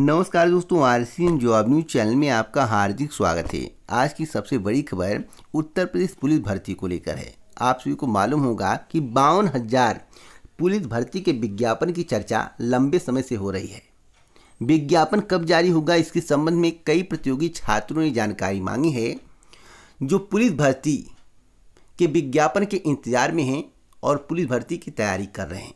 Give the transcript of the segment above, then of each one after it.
नमस्कार दोस्तों R C N job news channel में आपका हार्दिक स्वागत है आज की सबसे बड़ी खबर उत्तर प्रदेश पुलिस भर्ती को लेकर है आप सभी को मालूम होगा कि बावन हजार पुलिस भर्ती के विज्ञापन की चर्चा लंबे समय से हो रही है विज्ञापन कब जारी होगा इसके संबंध में कई प्रतियोगी छात्रों ने जानकारी मांगी है जो पुलिस भर्ती के विज्ञापन के इंतजार में हैं और पुलिस भर्ती की तैयारी कर रहे हैं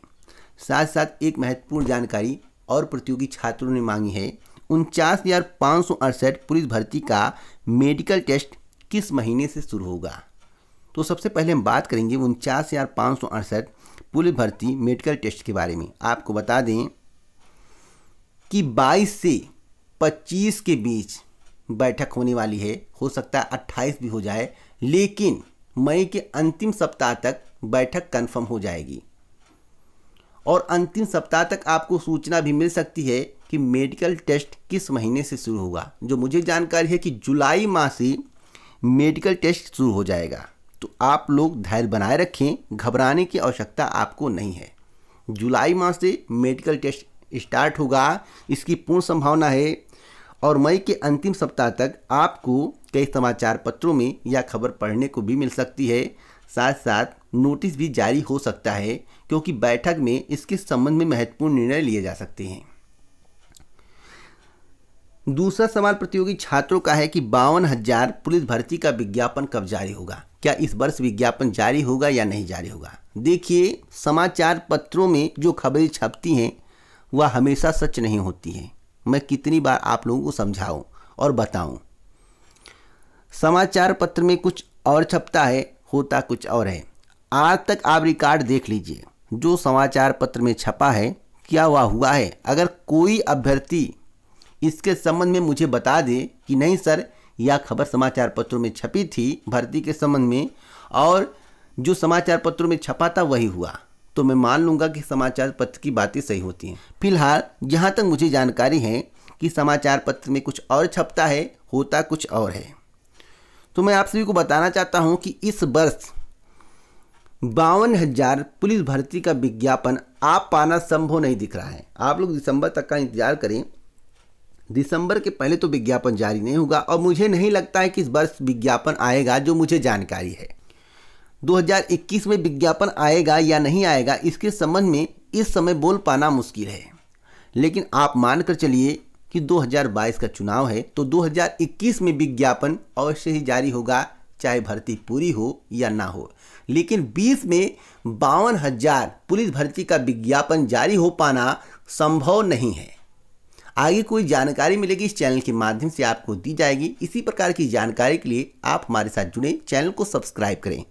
साथ साथ एक महत्वपूर्ण जानकारी और प्रतियोगी छात्रों ने मांगी है उनचास हज़ार पाँच सौ अड़सठ पुलिस भर्ती का मेडिकल टेस्ट किस महीने से शुरू होगा तो सबसे पहले हम बात करेंगे उनचास हज़ार पाँच सौ अड़सठ पुलिस भर्ती मेडिकल टेस्ट के बारे में आपको बता दें कि 22 से 25 के बीच बैठक होने वाली है हो सकता है 28 भी हो जाए लेकिन मई के अंतिम सप्ताह तक बैठक कंफर्म हो जाएगी और अंतिम सप्ताह तक आपको सूचना भी मिल सकती है कि मेडिकल टेस्ट किस महीने से शुरू होगा जो मुझे जानकारी है कि जुलाई माह से मेडिकल टेस्ट शुरू हो जाएगा तो आप लोग धैर्य बनाए रखें घबराने की आवश्यकता आपको नहीं है जुलाई माह से मेडिकल टेस्ट स्टार्ट होगा इसकी पूर्ण संभावना है और मई के अंतिम सप्ताह तक आपको कई समाचार पत्रों में यह खबर पढ़ने को भी मिल सकती है साथ साथ नोटिस भी जारी हो सकता है क्योंकि बैठक में इसके संबंध में महत्वपूर्ण निर्णय लिए जा सकते हैं दूसरा सवाल प्रतियोगी छात्रों का है कि बावन हजार पुलिस भर्ती का विज्ञापन कब जारी होगा क्या इस वर्ष विज्ञापन जारी होगा या नहीं जारी होगा देखिए समाचार पत्रों में जो खबरें छपती हैं वह हमेशा सच नहीं होती हैं मैं कितनी बार आप लोगों को समझाऊं और बताऊं समाचार पत्र में कुछ और छपता है होता कुछ और है आज तक आप रिकॉर्ड देख लीजिए जो समाचार पत्र में छपा है क्या हुआ हुआ है अगर कोई अभ्यर्थी इसके संबंध में मुझे बता दे कि नहीं सर यह खबर समाचार पत्रों में छपी थी भर्ती के संबंध में और जो समाचार पत्रों में छपा था वही हुआ तो मैं मान लूँगा कि समाचार पत्र की बातें सही होती हैं फिलहाल जहाँ तक मुझे जानकारी है कि समाचार पत्र में कुछ और छपता है होता कुछ और है तो मैं आप सभी को बताना चाहता हूँ कि इस वर्ष बावन हजार पुलिस भर्ती का विज्ञापन आप पाना संभव नहीं दिख रहा है आप लोग दिसंबर तक का इंतजार करें दिसंबर के पहले तो विज्ञापन जारी नहीं होगा और मुझे नहीं लगता है कि इस वर्ष विज्ञापन आएगा जो मुझे जानकारी है 2021 में विज्ञापन आएगा या नहीं आएगा इसके संबंध में इस समय बोल पाना मुश्किल है लेकिन आप मानकर चलिए कि 2022 का चुनाव है तो 2021 में विज्ञापन अवश्य ही जारी होगा चाहे भर्ती पूरी हो या ना हो लेकिन बीस में बावन हजार पुलिस भर्ती का विज्ञापन जारी हो पाना संभव नहीं है आगे कोई जानकारी मिलेगी इस चैनल के माध्यम से आपको दी जाएगी इसी प्रकार की जानकारी के लिए आप हमारे साथ जुड़ें चैनल को सब्सक्राइब करें